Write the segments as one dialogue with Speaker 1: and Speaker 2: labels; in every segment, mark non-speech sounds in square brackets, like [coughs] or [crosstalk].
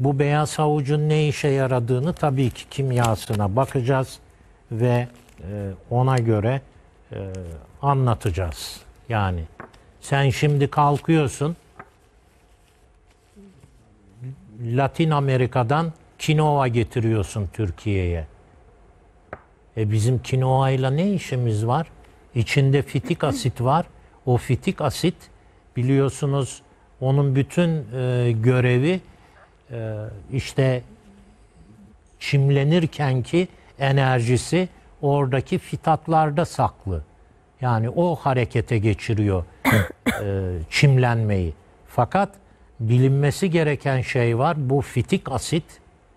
Speaker 1: bu beyaz havucun ne işe yaradığını tabii ki kimyasına bakacağız ve e, ona göre e, anlatacağız. Yani sen şimdi kalkıyorsun Latin Amerika'dan kinoa getiriyorsun Türkiye'ye. E bizim kinoayla ne işimiz var? İçinde fitik asit var. O fitik asit biliyorsunuz onun bütün e, görevi ee, işte çimlenirken ki enerjisi oradaki fitatlarda saklı. Yani o harekete geçiriyor [coughs] e, çimlenmeyi. Fakat bilinmesi gereken şey var. Bu fitik asit,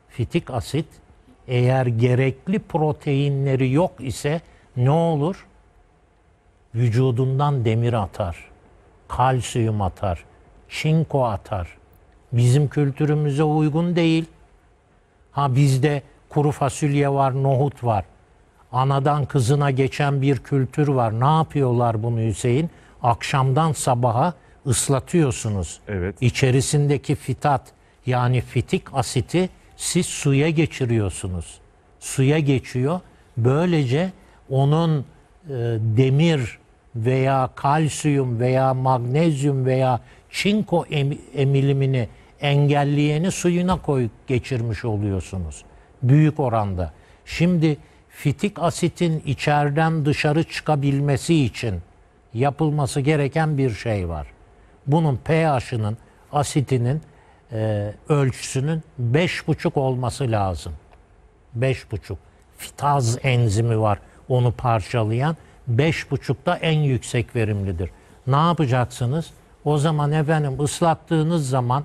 Speaker 1: fitik asit eğer gerekli proteinleri yok ise ne olur? Vücudundan demir atar, kalsiyum atar, çinko atar. Bizim kültürümüze uygun değil. Ha bizde kuru fasulye var, nohut var. Anadan kızına geçen bir kültür var. Ne yapıyorlar bunu Hüseyin? Akşamdan sabaha ıslatıyorsunuz. Evet. İçerisindeki fitat yani fitik asiti siz suya geçiriyorsunuz. Suya geçiyor. Böylece onun e, demir veya kalsiyum veya magnezyum veya çinko emilimini engelleyeni suyuna koy geçirmiş oluyorsunuz. Büyük oranda. Şimdi fitik asitin içeriden dışarı çıkabilmesi için yapılması gereken bir şey var. Bunun pH'ının asitinin e, ölçüsünün 5,5 olması lazım. 5,5. Fitaz enzimi var onu parçalayan. 5,5'ta en yüksek verimlidir. Ne yapacaksınız? O zaman efendim ıslattığınız zaman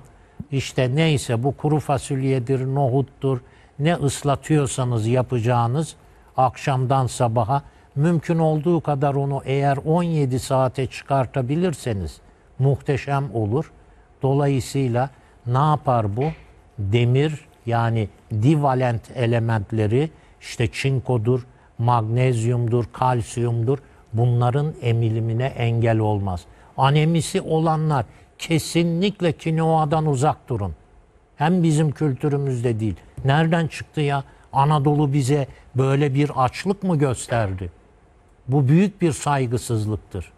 Speaker 1: işte neyse bu kuru fasulyedir, nohuttur, ne ıslatıyorsanız yapacağınız akşamdan sabaha mümkün olduğu kadar onu eğer 17 saate çıkartabilirseniz muhteşem olur. Dolayısıyla ne yapar bu? Demir yani divalent elementleri işte çinkodur, magnezyumdur, kalsiyumdur bunların emilimine engel olmaz. Anemisi olanlar kesinlikle kinoadan uzak durun. Hem bizim kültürümüzde değil. Nereden çıktı ya? Anadolu bize böyle bir açlık mı gösterdi? Bu büyük bir saygısızlıktır.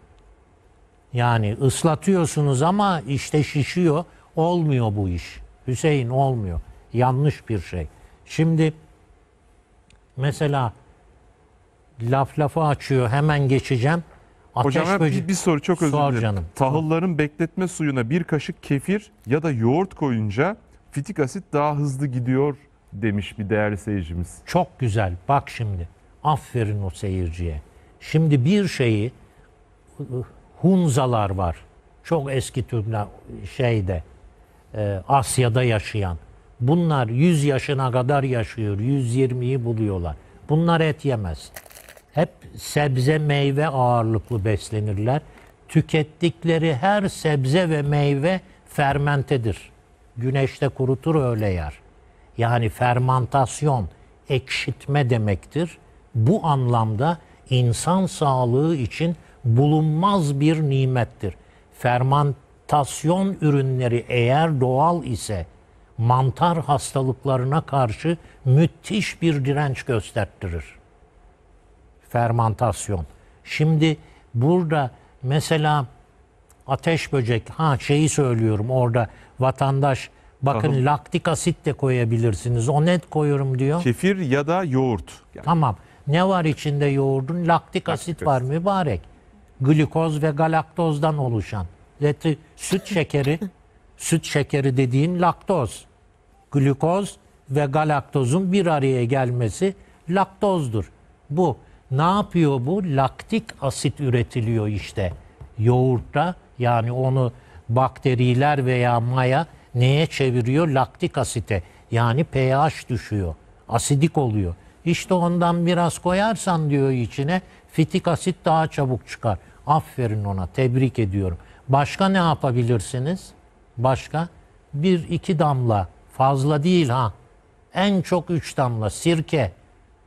Speaker 1: Yani ıslatıyorsunuz ama işte şişiyor. Olmuyor bu iş. Hüseyin olmuyor. Yanlış bir şey. Şimdi mesela laf lafa açıyor hemen geçeceğim. Ateş Hocam böcek. bir, bir soru çok özür dilerim. Tahılların bekletme suyuna bir kaşık kefir ya da yoğurt koyunca fitik asit daha hızlı gidiyor demiş bir değerli seyircimiz. Çok güzel. Bak şimdi. Aferin o seyirciye. Şimdi bir şeyi Hunzalar var. Çok eski Türkler şeyde e, Asya'da yaşayan. Bunlar 100 yaşına kadar yaşıyor. 120'yi buluyorlar. Bunlar et yemez hep sebze meyve ağırlıklı beslenirler. Tükettikleri her sebze ve meyve fermentedir. Güneşte kurutur öyle yer. Yani fermantasyon, ekşitme demektir. Bu anlamda insan sağlığı için bulunmaz bir nimettir. Fermantasyon ürünleri eğer doğal ise mantar hastalıklarına karşı müthiş bir direnç gösterttirir fermantasyon. Şimdi burada mesela ateş böcek ha şeyi söylüyorum orada vatandaş bakın Aha. laktik asit de koyabilirsiniz. O net koyuyorum diyor. Kefir ya da yoğurt. Yani. Tamam. Ne var içinde yoğurdun? Laktik asit laktik var mübarek. Glikoz ve galaktozdan oluşan. Zeti, süt şekeri, [laughs] süt şekeri dediğin laktoz. Glikoz ve galaktozun bir araya gelmesi laktozdur. Bu ne yapıyor bu? Laktik asit üretiliyor işte yoğurtta. Yani onu bakteriler veya maya neye çeviriyor? Laktik asite. Yani pH düşüyor. Asidik oluyor. İşte ondan biraz koyarsan diyor içine fitik asit daha çabuk çıkar. Aferin ona tebrik ediyorum. Başka ne yapabilirsiniz? Başka? Bir iki damla fazla değil ha. En çok üç damla sirke.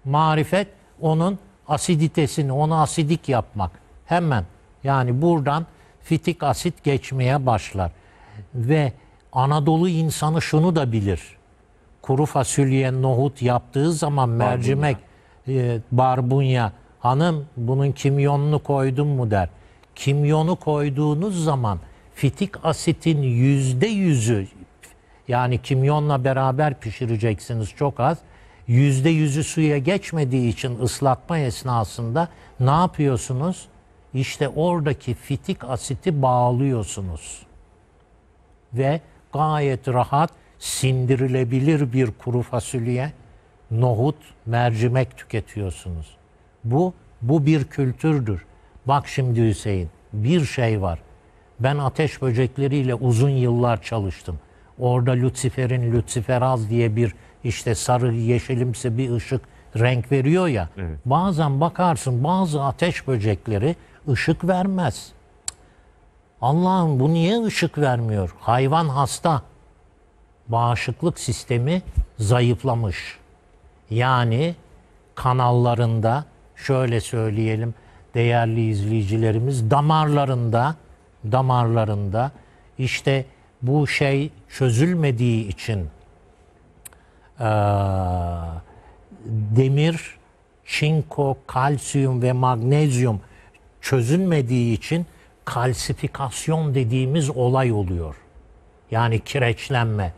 Speaker 1: Marifet onun asiditesini ona asidik yapmak. Hemen yani buradan fitik asit geçmeye başlar. Ve Anadolu insanı şunu da bilir. Kuru fasulye, nohut yaptığı zaman mercimek, barbunya, e, barbunya hanım bunun kimyonunu koydun mu der. Kimyonu koyduğunuz zaman fitik asitin yüzde yüzü yani kimyonla beraber pişireceksiniz çok az yüzde yüzü suya geçmediği için ıslatma esnasında ne yapıyorsunuz? İşte oradaki fitik asiti bağlıyorsunuz. Ve gayet rahat sindirilebilir bir kuru fasulye, nohut, mercimek tüketiyorsunuz. Bu, bu bir kültürdür. Bak şimdi Hüseyin, bir şey var. Ben ateş böcekleriyle uzun yıllar çalıştım. Orada Lucifer'in Luciferaz diye bir işte sarı yeşilimsi bir ışık renk veriyor ya. Evet. Bazen bakarsın bazı ateş böcekleri ışık vermez. Allah'ım bu niye ışık vermiyor? Hayvan hasta. Bağışıklık sistemi zayıflamış. Yani kanallarında şöyle söyleyelim değerli izleyicilerimiz damarlarında damarlarında işte bu şey çözülmediği için ee, demir, çinko, kalsiyum ve magnezyum çözülmediği için kalsifikasyon dediğimiz olay oluyor. Yani kireçlenme.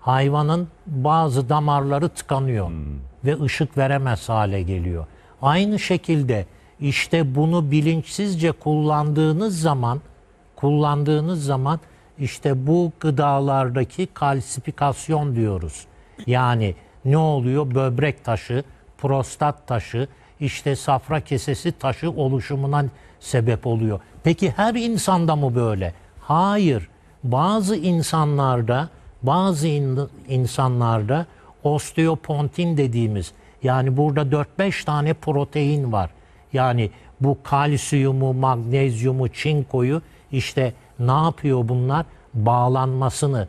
Speaker 1: Hayvanın bazı damarları tıkanıyor hmm. ve ışık veremez hale geliyor. Aynı şekilde işte bunu bilinçsizce kullandığınız zaman kullandığınız zaman işte bu gıdalardaki kalsifikasyon diyoruz. Yani ne oluyor? Böbrek taşı, prostat taşı, işte safra kesesi taşı oluşumuna sebep oluyor. Peki her insanda mı böyle? Hayır. Bazı insanlarda, bazı in insanlarda osteopontin dediğimiz yani burada 4-5 tane protein var. Yani bu kalsiyumu, magnezyumu, çinkoyu işte ne yapıyor bunlar? Bağlanmasını,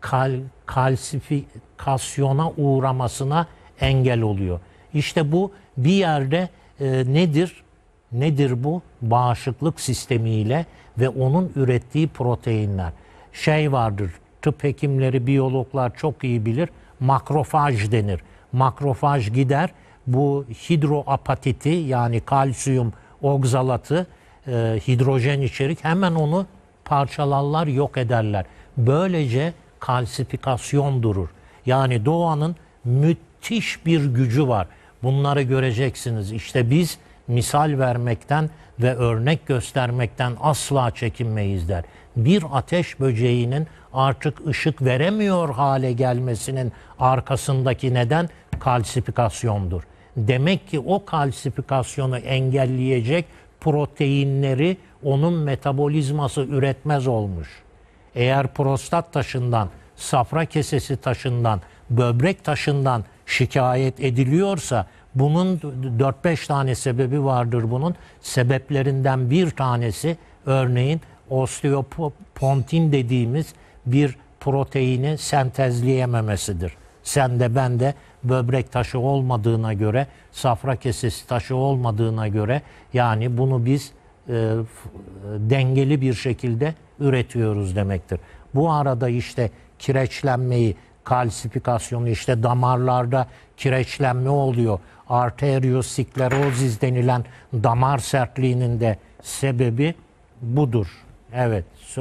Speaker 1: kal kalsifikasyona uğramasına engel oluyor. İşte bu bir yerde e, nedir? Nedir bu? Bağışıklık sistemiyle ve onun ürettiği proteinler. Şey vardır, tıp hekimleri, biyologlar çok iyi bilir. Makrofaj denir. Makrofaj gider, bu hidroapatiti yani kalsiyum oksalatı, e, hidrojen içerik hemen onu parçalarlar, yok ederler. Böylece kalsifikasyon durur. Yani doğanın müthiş bir gücü var. Bunları göreceksiniz. İşte biz misal vermekten ve örnek göstermekten asla çekinmeyiz der. Bir ateş böceğinin artık ışık veremiyor hale gelmesinin arkasındaki neden kalsifikasyondur. Demek ki o kalsifikasyonu engelleyecek proteinleri onun metabolizması üretmez olmuş.'' eğer prostat taşından, safra kesesi taşından, böbrek taşından şikayet ediliyorsa bunun 4-5 tane sebebi vardır bunun. Sebeplerinden bir tanesi örneğin osteopontin dediğimiz bir proteini sentezleyememesidir. Sen de ben de böbrek taşı olmadığına göre, safra kesesi taşı olmadığına göre yani bunu biz e, e dengeli bir şekilde üretiyoruz demektir. Bu arada işte kireçlenmeyi, kalsifikasyonu işte damarlarda kireçlenme oluyor. Arteriosiklerozis denilen damar sertliğinin de sebebi budur. Evet.